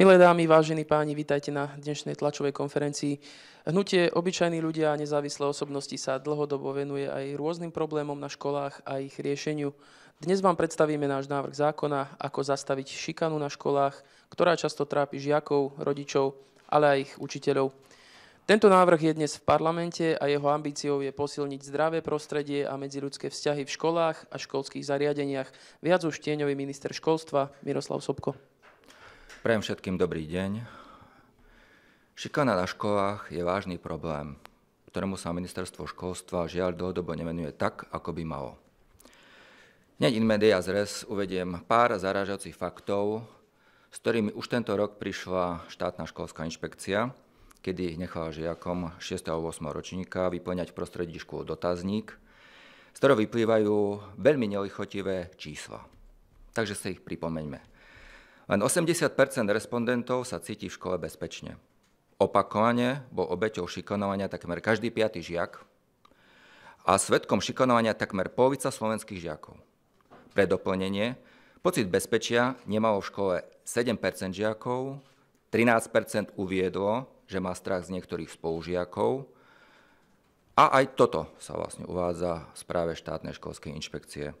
Milé dámy, vážení páni, vítajte na dnešnej tlačovej konferencii. Hnutie Obyčajní ľudia a nezávislé osobnosti sa dlhodobo venuje aj rôznym problémom na školách a ich riešeniu. Dnes vám predstavíme náš návrh zákona, ako zastaviť šikanu na školách, ktorá často trápi žiakov, rodičov, ale aj ich učiteľov. Tento návrh je dnes v parlamente a jeho ambíciou je posilniť zdravé prostredie a medziľudské vzťahy v školách a školských zariadeniach. Viac už tieňový minister školstva Miroslav Sobko. Prajem všetkým dobrý deň. Šikana na školách je vážny problém, ktorému sa ministerstvo školstva žiaľ dlhodobo nemenuje tak, ako by malo. Hneď in media zres uvediem pár zaražajúcich faktov, s ktorými už tento rok prišla štátna školská inšpekcia, kedy nechala žiakom 6. a 8. ročníka vyplňať v prostredí škôl dotazník, z ktorého vyplývajú veľmi nelichotivé čísla. Takže sa ich pripomeňme. Len 80 respondentov sa cíti v škole bezpečne. Opakovane bol obeťou šikanovania takmer každý piatý žiak a svetkom šikanovania takmer polovica slovenských žiakov. Pre doplnenie, pocit bezpečia nemalo v škole 7 žiakov, 13 uviedlo, že má strach z niektorých spolužiakov, a aj toto sa vlastne uvádza v správe štátnej školskej inšpekcie.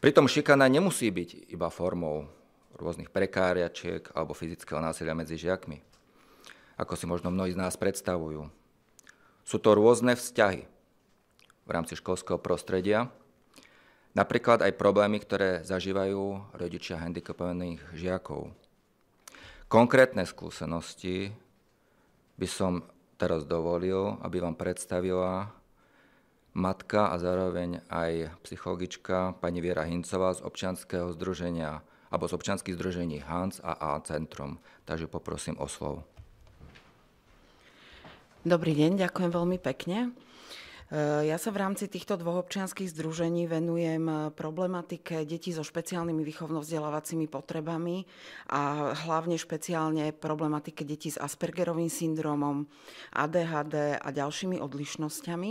Pritom šikana nemusí byť iba formou rôznych prekáriačiek alebo fyzického násilia medzi žiakmi, ako si možno mnohí z nás predstavujú. Sú to rôzne vzťahy v rámci školského prostredia, napríklad aj problémy, ktoré zažívajú rodičia handicapovaných žiakov. Konkrétne skúsenosti by som teraz dovolil, aby vám predstavila matka a zároveň aj psychologička pani Viera Hincová z občianského združenia alebo z občanských združení HANS a A Centrum. Takže poprosím o slovo. Dobrý deň, ďakujem veľmi pekne. E, ja sa v rámci týchto dvoch občianských združení venujem e, problematike detí so špeciálnymi výchovno-vzdelávacími potrebami a hlavne špeciálne problematike detí s Aspergerovým syndromom, ADHD a ďalšími odlišnosťami.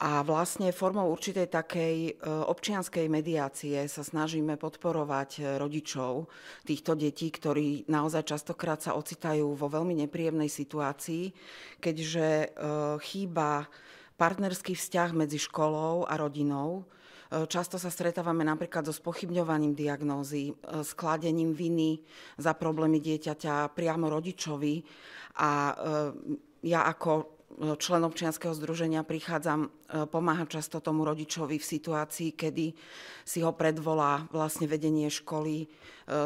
A vlastne formou určitej takej e, občianskej mediácie sa snažíme podporovať e, rodičov týchto detí, ktorí naozaj častokrát sa ocitajú vo veľmi nepríjemnej situácii, keďže e, chýba partnerský vzťah medzi školou a rodinou. Často sa stretávame napríklad so spochybňovaním diagnózy, skladením viny za problémy dieťaťa priamo rodičovi a ja ako člen občianského združenia prichádzam e, pomáhať často tomu rodičovi v situácii, kedy si ho predvolá vlastne vedenie školy. E,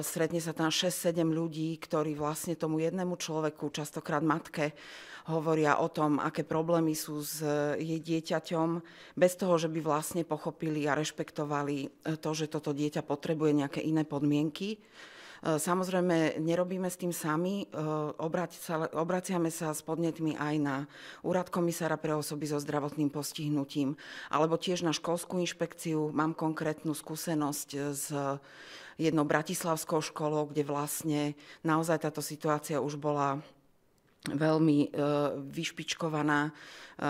Sredne sa tam 6-7 ľudí, ktorí vlastne tomu jednému človeku, častokrát matke, hovoria o tom, aké problémy sú s e, jej dieťaťom, bez toho, že by vlastne pochopili a rešpektovali to, že toto dieťa potrebuje nejaké iné podmienky. E, samozrejme, nerobíme s tým sami, e, obraciame sa s podnetmi aj na úrad komisára pre osoby so zdravotným postihnutím, alebo tiež na školskú inšpekciu. Mám konkrétnu skúsenosť e, s jednou bratislavskou školou, kde vlastne naozaj táto situácia už bola veľmi e, vyšpičkovaná. E,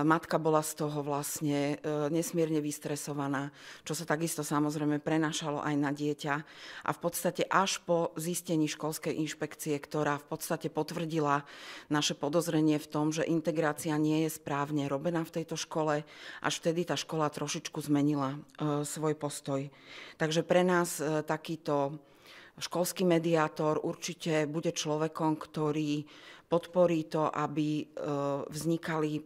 matka bola z toho vlastne e, nesmierne vystresovaná, čo sa takisto samozrejme prenašalo aj na dieťa. A v podstate až po zistení školskej inšpekcie, ktorá v podstate potvrdila naše podozrenie v tom, že integrácia nie je správne robená v tejto škole, až vtedy tá škola trošičku zmenila svoj postoj. Takže pre nás takýto školský mediátor určite bude človekom, ktorý podporí to, aby e, vznikali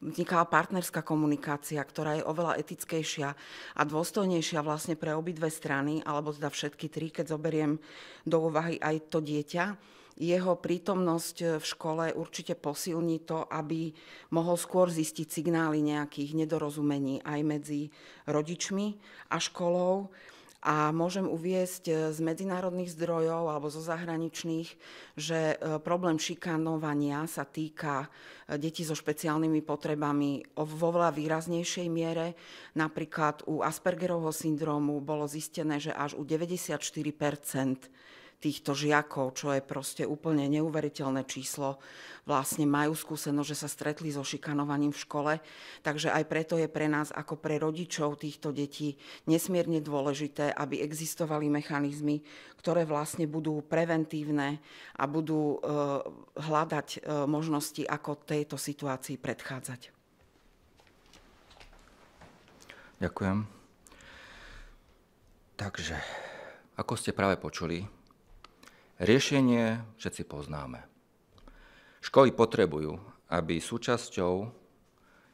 vznikala partnerská komunikácia, ktorá je oveľa etickejšia a dôstojnejšia vlastne pre obidve strany, alebo teda všetky tri, keď zoberiem do úvahy aj to dieťa. Jeho prítomnosť v škole určite posilní to, aby mohol skôr zistiť signály nejakých nedorozumení aj medzi rodičmi a školou. A môžem uviesť e, z medzinárodných zdrojov alebo zo zahraničných, že e, problém šikanovania sa týka e, detí so špeciálnymi potrebami vo veľa výraznejšej miere. Napríklad u Aspergerovho syndromu bolo zistené, že až u 94 týchto žiakov, čo je proste úplne neuveriteľné číslo, vlastne majú skúsenosť, že sa stretli so šikanovaním v škole. Takže aj preto je pre nás ako pre rodičov týchto detí nesmierne dôležité, aby existovali mechanizmy, ktoré vlastne budú preventívne a budú e, hľadať e, možnosti, ako tejto situácii predchádzať. Ďakujem. Takže, ako ste práve počuli, Riešenie všetci poznáme. Školy potrebujú, aby súčasťou,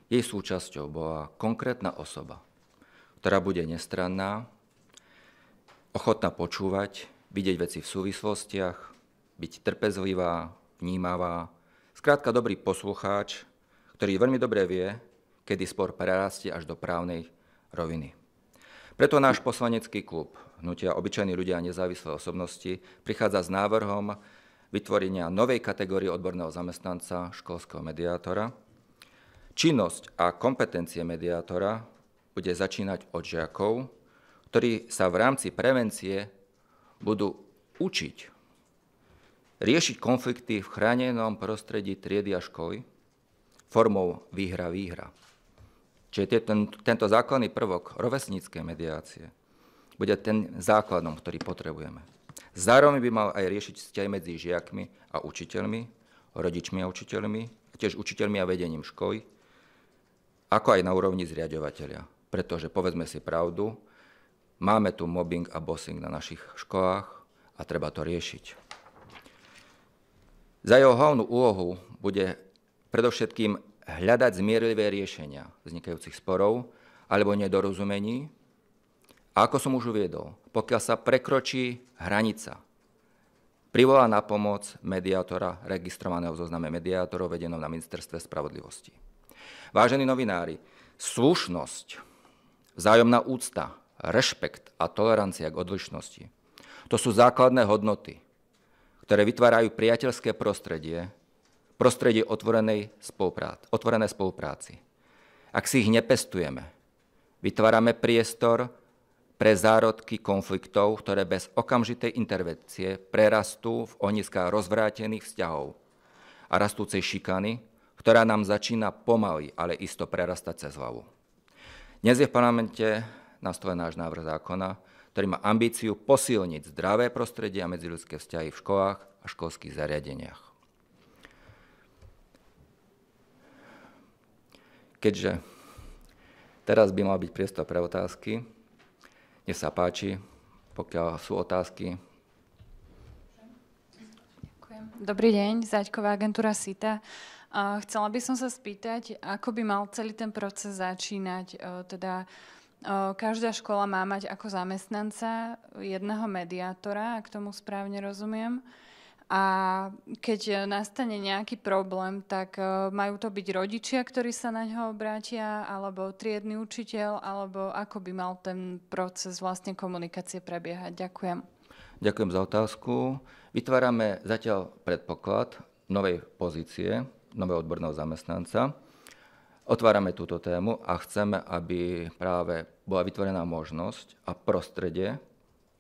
jej súčasťou bola konkrétna osoba, ktorá bude nestranná, ochotná počúvať, vidieť veci v súvislostiach, byť trpezlivá, vnímavá, skrátka dobrý poslucháč, ktorý veľmi dobre vie, kedy spor prerastie až do právnej roviny. Preto náš poslanecký klub hnutia obyčajní ľudia a nezávislé osobnosti prichádza s návrhom vytvorenia novej kategórie odborného zamestnanca školského mediátora. Činnosť a kompetencie mediátora bude začínať od žiakov, ktorí sa v rámci prevencie budú učiť riešiť konflikty v chránenom prostredí triedy a školy formou výhra-výhra. Čiže tento základný prvok rovesníckej mediácie – bude ten základom, ktorý potrebujeme. Zároveň by mal aj riešiť vzťahy medzi žiakmi a učiteľmi, rodičmi a učiteľmi, a tiež učiteľmi a vedením školy, ako aj na úrovni zriadovateľa. Pretože povedzme si pravdu, máme tu mobbing a bossing na našich školách a treba to riešiť. Za jeho hlavnú úlohu bude predovšetkým hľadať zmierlivé riešenia vznikajúcich sporov alebo nedorozumení, a ako som už uviedol, pokiaľ sa prekročí hranica, privolá na pomoc mediátora registrovaného v zozname mediátorov vedenom na Ministerstve spravodlivosti. Vážení novinári, slušnosť, vzájomná úcta, rešpekt a tolerancia k odlišnosti to sú základné hodnoty, ktoré vytvárajú priateľské prostredie, prostredie otvorenej otvorené spolupráci. Ak si ich nepestujeme, vytvárame priestor, pre zárodky konfliktov, ktoré bez okamžitej intervencie prerastú v ohniská rozvrátených vzťahov a rastúcej šikany, ktorá nám začína pomaly, ale isto prerastať cez hlavu. Dnes je v parlamente na náš návrh zákona, ktorý má ambíciu posilniť zdravé prostredie a medziľudské vzťahy v školách a školských zariadeniach. Keďže teraz by mal byť priestor pre otázky, nech sa páči, pokiaľ sú otázky. Ďakujem. Dobrý deň, Zaďková agentúra SITA. Chcela by som sa spýtať, ako by mal celý ten proces začínať, e, teda e, Každá škola má mať ako zamestnanca jedného mediátora, ak tomu správne rozumiem a keď e, nastane nejaký problém, tak e, majú to byť rodičia, ktorí sa na ňo obrátia, alebo triedny učiteľ, alebo ako by mal ten proces vlastne komunikácie prebiehať. Ďakujem. Ďakujem za otázku. Vytvárame zatiaľ predpoklad novej pozície, nového odborného zamestnanca. Otvárame túto tému a chceme, aby práve bola vytvorená možnosť a prostredie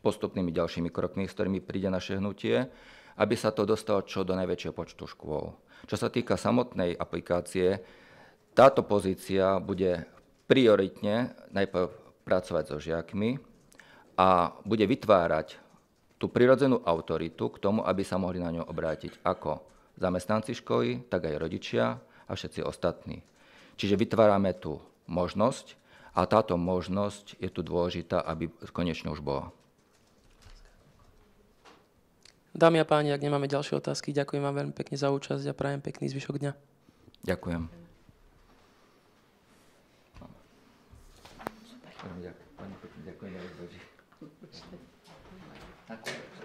postupnými ďalšími krokmi, s ktorými príde naše hnutie, aby sa to dostalo čo do najväčšieho počtu škôl. Čo sa týka samotnej aplikácie, táto pozícia bude prioritne najprv pracovať so žiakmi a bude vytvárať tú prirodzenú autoritu k tomu, aby sa mohli na ňu obrátiť ako zamestnanci školy, tak aj rodičia a všetci ostatní. Čiže vytvárame tú možnosť a táto možnosť je tu dôležitá, aby konečne už bola. Dámy a páni, ak nemáme ďalšie otázky, ďakujem vám veľmi pekne za účasť a prajem pekný zvyšok dňa. Ďakujem. Ďakujem. Ďakujem. Ďakujem. Ďakujem.